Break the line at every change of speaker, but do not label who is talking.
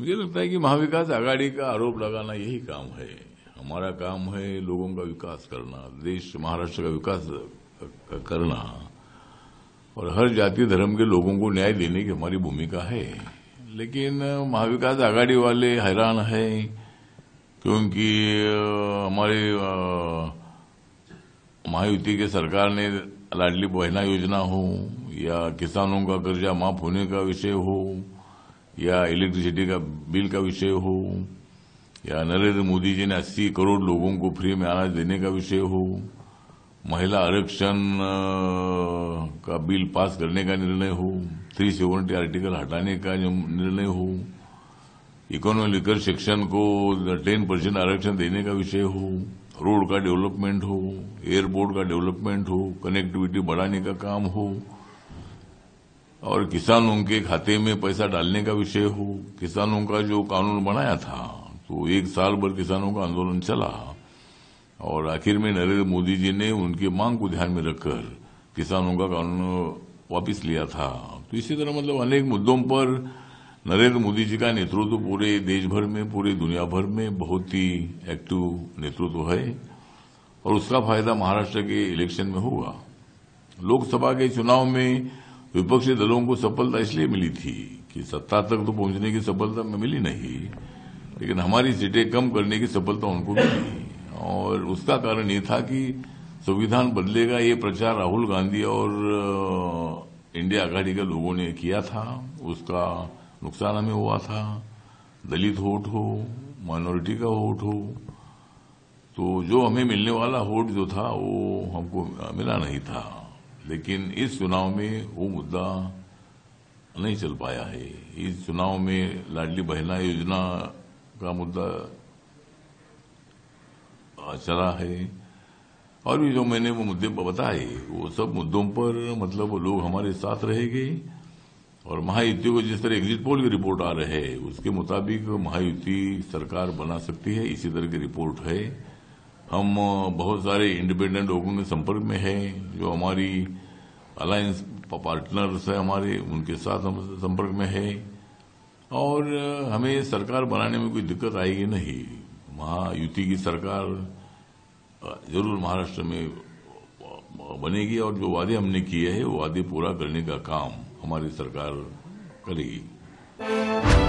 मुझे लगता है कि महाविकास आघाड़ी का आरोप लगाना यही काम है हमारा काम है लोगों का विकास करना देश महाराष्ट्र का विकास करना और हर जाति धर्म के लोगों को न्याय देने की हमारी भूमिका है लेकिन महाविकास आघाड़ी वाले हैरान है क्योंकि हमारे महायुति के सरकार ने लाडली बहना योजना हो या किसानों का कर्जा माफ होने का विषय हो या इलेक्ट्रिसिटी का बिल का विषय हो या नरेंद्र मोदी जी ने अस्सी करोड़ लोगों को फ्री में अनाज देने का विषय हो महिला आरक्षण का बिल पास करने का निर्णय हो थ्री सेवेंटी आर्टिकल हटाने का निर्णय हो इकोनॉमिकल सेक्शन को टेन परसेंट आरक्षण देने का विषय हो रोड का डेवलपमेंट हो एयरपोर्ट का डेवलपमेंट हो कनेक्टिविटी बढ़ाने का काम हो और किसानों के खाते में पैसा डालने का विषय हो किसानों का जो कानून बनाया था तो एक साल भर किसानों का आंदोलन चला और आखिर में नरेंद्र मोदी जी ने उनकी मांग को ध्यान में रखकर किसानों का कानून वापस लिया था तो इसी तरह मतलब अनेक मुद्दों पर नरेंद्र मोदी जी का नेतृत्व तो पूरे देश भर में पूरे दुनिया भर में बहुत ही एक्टिव नेतृत्व तो है और उसका फायदा महाराष्ट्र के इलेक्शन में होगा लोकसभा के चुनाव में विपक्षी दलों को सफलता इसलिए मिली थी कि सत्ता तक तो पहुंचने की सफलता में मिली नहीं लेकिन हमारी सीटें कम करने की सफलता उनको मिली और उसका कारण ये था कि संविधान बदलेगा ये प्रचार राहुल गांधी और इंडिया आघाड़ी के लोगों ने किया था उसका नुकसान हमें हुआ था दलित वोट हो माइनॉरिटी का वोट हो तो जो हमें मिलने वाला वोट जो था वो हमको मिला नहीं था लेकिन इस चुनाव में वो मुद्दा नहीं चल पाया है इस चुनाव में लाडली बहना योजना का मुद्दा चला है और भी जो मैंने वो मुद्दे बताए वो सब मुद्दों पर मतलब लोग हमारे साथ रहेंगे और महायुति को जिस तरह एग्जिट पोल की रिपोर्ट आ रहे है उसके मुताबिक महायुति सरकार बना सकती है इसी तरह की रिपोर्ट है हम बहुत सारे इंडिपेंडेंट लोगों के संपर्क में है जो हमारी अलायंस पार्टनर्स है हमारे उनके साथ हम संपर्क में है और हमें सरकार बनाने में कोई दिक्कत आएगी नहीं महायुति की सरकार जरूर महाराष्ट्र में बनेगी और जो वादे हमने किए हैं वो वादे पूरा करने का काम हमारी सरकार करेगी